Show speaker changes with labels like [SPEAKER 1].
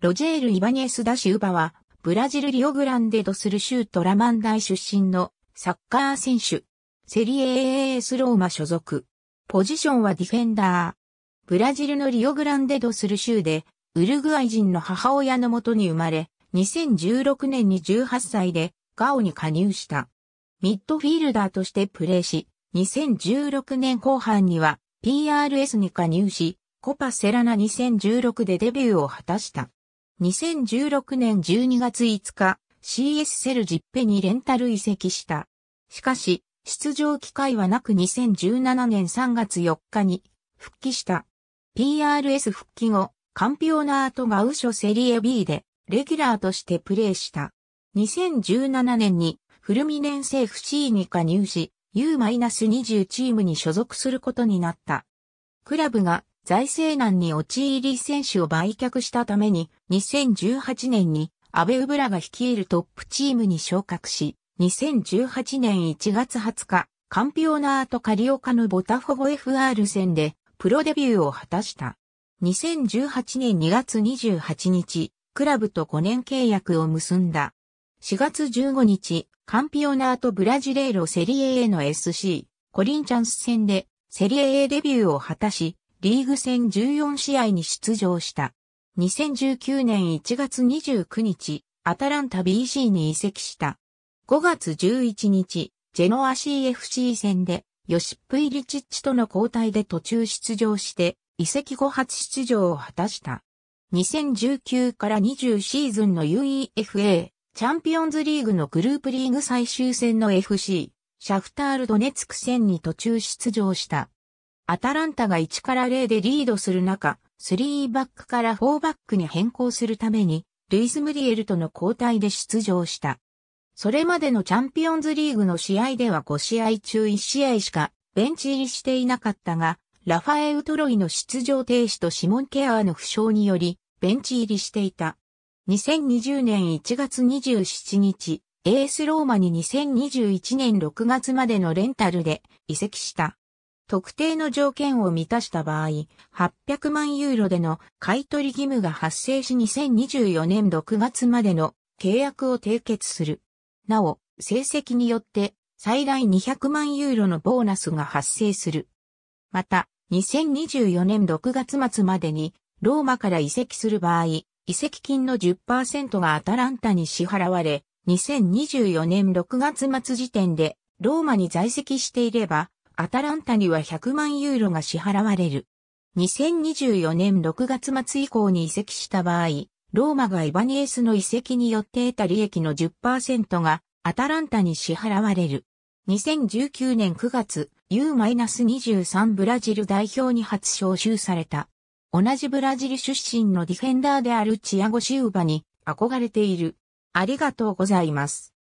[SPEAKER 1] ロジェール・イバニエス・ダ・シウバは、ブラジル・リオグランデ・ド・スル州トラマン大出身のサッカー選手。セリエ a ス・ローマ所属。ポジションはディフェンダー。ブラジルのリオグランデ・ド・スル州で、ウルグアイ人の母親のもとに生まれ、2016年に18歳でガオに加入した。ミッドフィールダーとしてプレーし、2016年後半には PRS に加入し、コパセラナ2016でデビューを果たした。2016年12月5日、CS セルジッペにレンタル移籍した。しかし、出場機会はなく2017年3月4日に復帰した。PRS 復帰後、カンピオナートガウショセリエ B でレギュラーとしてプレーした。2017年にフルミネンセ FC に加入し、U-20 チームに所属することになった。クラブが財政難に陥り選手を売却したために、2018年に安倍ウブラが率いるトップチームに昇格し、2018年1月20日、カンピオナートカリオカのボタフォゴ FR 戦でプロデビューを果たした。2018年2月28日、クラブと5年契約を結んだ。4月15日、カンピオナートブラジレーロセリエ A の SC、コリンチャンス戦でセリエ A デビューを果たし、リーグ戦14試合に出場した。2019年1月29日、アタランタ BC に移籍した。5月11日、ジェノア CFC 戦で、ヨシップ・イリチッチとの交代で途中出場して、移籍後初出場を果たした。2019から20シーズンの UEFA チャンピオンズリーグのグループリーグ最終戦の FC シャフタールドネツク戦に途中出場した。アタランタが1から0でリードする中、3バックから4バックに変更するために、ルイス・ムリエルとの交代で出場した。それまでのチャンピオンズリーグの試合では5試合中1試合しかベンチ入りしていなかったが、ラファエウ・トロイの出場停止とシモン・ケアーの負傷により、ベンチ入りしていた。2020年1月27日、エースローマに2021年6月までのレンタルで移籍した。特定の条件を満たした場合、800万ユーロでの買取義務が発生し2024年6月までの契約を締結する。なお、成績によって最大200万ユーロのボーナスが発生する。また、2024年6月末までにローマから移籍する場合、移籍金の10%がアタランタに支払われ、2024年6月末時点でローマに在籍していれば、アタランタには100万ユーロが支払われる。2024年6月末以降に移籍した場合、ローマがイバニエスの移籍によって得た利益の10%がアタランタに支払われる。2019年9月、U-23 ブラジル代表に初招集された。同じブラジル出身のディフェンダーであるチアゴ・シウバに憧れている。ありがとうございます。